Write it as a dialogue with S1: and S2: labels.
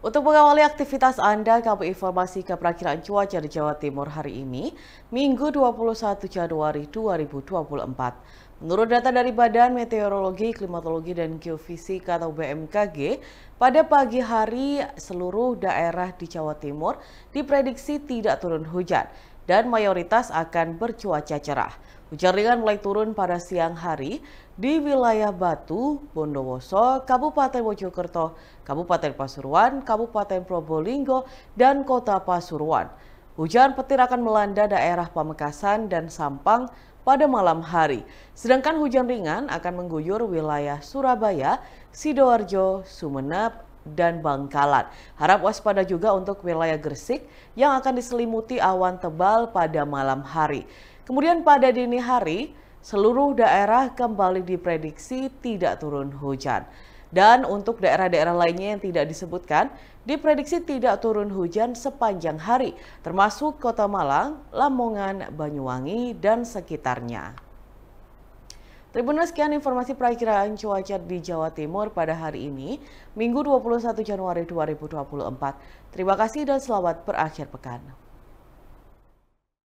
S1: Untuk mengawali aktivitas Anda, kami informasikan ke cuaca di Jawa Timur hari ini, Minggu 21 Januari 2024. Menurut data dari Badan Meteorologi, Klimatologi, dan Geofisika atau BMKG, pada pagi hari seluruh daerah di Jawa Timur diprediksi tidak turun hujan dan mayoritas akan bercuaca cerah. Hujan ringan mulai turun pada siang hari di wilayah Batu, Bondowoso, Kabupaten Mojokerto, Kabupaten Pasuruan, Kabupaten Probolinggo, dan Kota Pasuruan. Hujan petir akan melanda daerah Pamekasan dan Sampang pada malam hari. Sedangkan hujan ringan akan mengguyur wilayah Surabaya, Sidoarjo, sumenep, dan Bangkalan. Harap waspada juga untuk wilayah Gresik yang akan diselimuti awan tebal pada malam hari. Kemudian pada dini hari, seluruh daerah kembali diprediksi tidak turun hujan. Dan untuk daerah-daerah lainnya yang tidak disebutkan, diprediksi tidak turun hujan sepanjang hari, termasuk Kota Malang, Lamongan, Banyuwangi, dan sekitarnya. Tribunnews sekian informasi perakiraan cuaca di Jawa Timur pada hari ini, Minggu 21 Januari 2024. Terima kasih dan selamat berakhir pekan.